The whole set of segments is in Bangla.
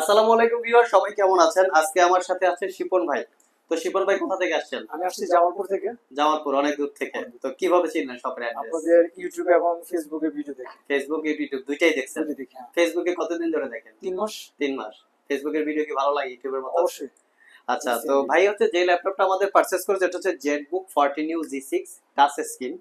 আসসালামু আলাইকুম ভিউয়ার সবাই কেমন আছেন আজকে আমার সাথে আছে শিপন ভাই তো শিপন ভাই কোথা থেকে আসছেন আমি আসছি জামালপুর থেকে জামালপুর অনেক দূর থেকে তো কিভাবে চিনলেন শপের অ্যাড্রেস আপনাদের ইউটিউব এবং ফেসবুকে ভিডিও দেখি ফেসবুক ইউটিউব দুইটাই দেখছেন ফেসবুকে হ্যাঁ। কতদিন ধরে দেখেন তিন মাস তিন মাস ফেসবুকের ভিডিও কি ভালো লাগে ইউটিউবের মতো অবশ্যই আচ্ছা তো ভাই হচ্ছে যে ল্যাপটপটা আমাদের পারচেজ করেছে এটা হচ্ছে Zenbook 14 U G six touch screen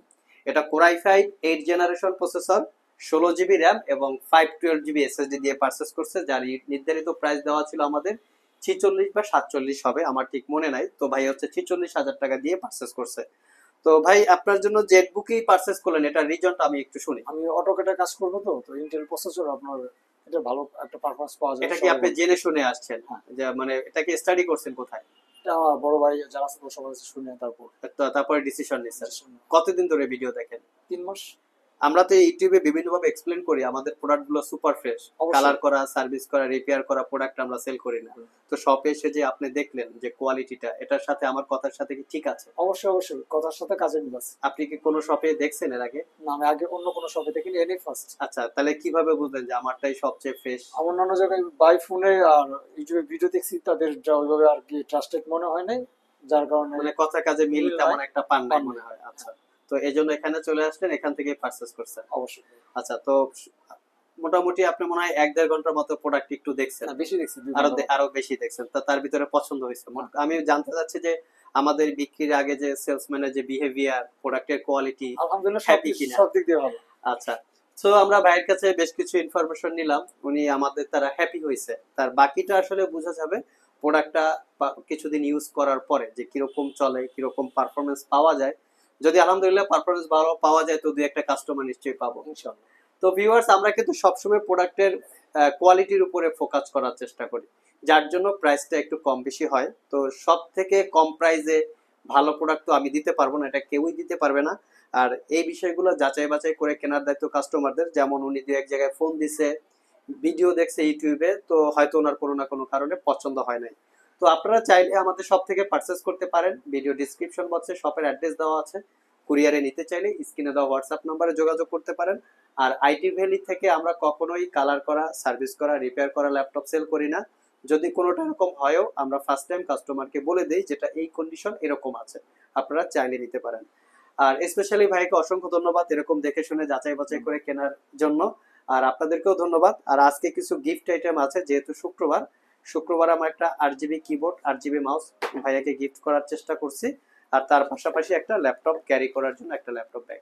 এটা কোরাইফাই এইট জেনারেশন প্রসেসর ষোলো জিবি র্যাম এবং ফাইভ টুয়েলভ জিবি এসএসডি দিয়ে পারচেস করছে যার নির্ধারিত প্রাইস দেওয়া ছিল আমাদের ছিচল্লিশ বা সাতচল্লিশ হবে আমার ঠিক মনে নাই তো ভাই হচ্ছে ছিচল্লিশ হাজার টাকা দিয়ে পারচেস করছে তো ভাই আপনার জন্য জেট বুকেই পারচেস করলেন এটা রিজনটা আমি একটু শুনি আমি অটোকেটে কাজ করবো তো তো ইন্টেল প্রসেসর আপনার এটা ভালো একটা পারফরমেন্স পাওয়া যায় এটা কি আপনি জেনে শুনে আসছেন হ্যাঁ মানে এটাকে স্টাডি করছেন কোথায় বড় ভাই যারা সবার শুনে তারপর তারপরে ডিসিশন নিছেন কতদিন ধরে ভিডিও দেখেন তিন মাস আমরা তো ইউটিউবে বিভিন্ন ভাবে এক্সপ্লেন করি আমাদের প্রোডাক্টগুলো সুপার ফ্রেশ কালার করা সার্ভিস করা রিপেয়ার করা প্রোডাক্ট আমরা সেল করি না তো শপে এসে যে আপনি দেখলেন যে কোয়ালিটিটা এটার সাথে আমার কথার সাথে কি ঠিক আছে অবশ্যই অবশ্যই কথার সাথে কাজে মিল আছে আপনি কি কোনো শপে দেখছেন এর আগে না আমি আগে অন্য কোনো শপে দেখিনি এনি ফার্স্ট আচ্ছা তাহলে কিভাবে বুঝলেন যে আমারটাই সবচেয়ে ফ্রেশ অন্য জায়গায় বাই ফোনে আর ইউটিউবে ভিডিও দেখছি তাদের যা ওইভাবে আর কি ট্রাস্টেড মনে হয় নাই যার কারণে মানে কথা কাজে মিল তেমন একটা পান মনে হয় আচ্ছা তো এই জন্য এখানে চলে আসলেন এখান থেকে পারচেস করছেন অবশ্যই আচ্ছা তো মোটামুটি আপনি মনে হয় এক দেড় ঘন্টার মতো প্রোডাক্ট একটু দেখছেন হ্যাঁ, বেশি দেখছেন আরো আরো বেশি দেখছেন তো তার ভিতরে পছন্দ হয়েছে হ্যাঁ। আমি জানতে চাচ্ছি যে আমাদের বিক্রির আগে যে সেলসম্যানের যে বিহেভিয়ার প্রোডাক্টের কোয়ালিটি আলহামদুলিল্লাহ হ্যাপি কিনা সব দিক দিয়ে ভালো আচ্ছা তো আমরা ভাইয়ের কাছে বেশ কিছু ইনফরমেশন নিলাম উনি আমাদের তারা হ্যাপি হয়েছে তার বাকিটা আসলে বোঝা যাবে প্রোডাক্টটা কিছুদিন ইউজ করার পরে যে কিরকম চলে কিরকম পারফরমেন্স পাওয়া যায় যদি আলহামদুলিল্লাহ পারফরমেন্স ভালো পাওয়া যায় তো দুই একটা কাস্টমার নিশ্চয়ই পাবো তো ভিউয়ার্স আমরা কিন্তু সবসময় প্রোডাক্টের কোয়ালিটির উপরে ফোকাস করার চেষ্টা করি যার জন্য প্রাইসটা একটু কম বেশি হয় তো সব থেকে কম প্রাইসে ভালো প্রোডাক্ট তো আমি দিতে পারবো না এটা কেউই দিতে পারবে না আর এই বিষয়গুলো যাচাই বাছাই করে কেনার দায়িত্ব কাস্টমারদের যেমন উনি দু এক জায়গায় ফোন দিছে ভিডিও দেখছে ইউটিউবে তো হয়তো ওনার কোনো না কোনো কারণে পছন্দ হয় নাই তো আপনারা চাইলে আমাদের সব থেকে পারচেস করতে পারেন ভিডিও ডিসক্রিপশন বক্সে শপের অ্যাড্রেস দেওয়া আছে কুরিয়ারে নিতে চাইলে স্ক্রিনে দেওয়া হোয়াটসঅ্যাপ নাম্বারে যোগাযোগ করতে পারেন আর আইটি ভ্যালি থেকে আমরা কখনোই কালার করা সার্ভিস করা রিপেয়ার করা ল্যাপটপ সেল করি না যদি কোনোটা এরকম হয়ও আমরা ফার্স্ট টাইম কাস্টমারকে বলে দেই যেটা এই কন্ডিশন এরকম আছে আপনারা চাইলে নিতে পারেন আর স্পেশালি ভাইকে অসংখ্য ধন্যবাদ এরকম দেখে শুনে যাচাই বাছাই করে কেনার জন্য আর আপনাদেরকেও ধন্যবাদ আর আজকে কিছু গিফট আইটেম আছে যেহেতু শুক্রবার শুক্রবার আমার একটা আট জিবি কিবোর্ড আট জিবি মাউস ভাইয়াকে গিফট করার চেষ্টা করছি আর তার পাশাপাশি একটা ল্যাপটপ ক্যারি করার জন্য একটা ল্যাপটপ ব্যাগ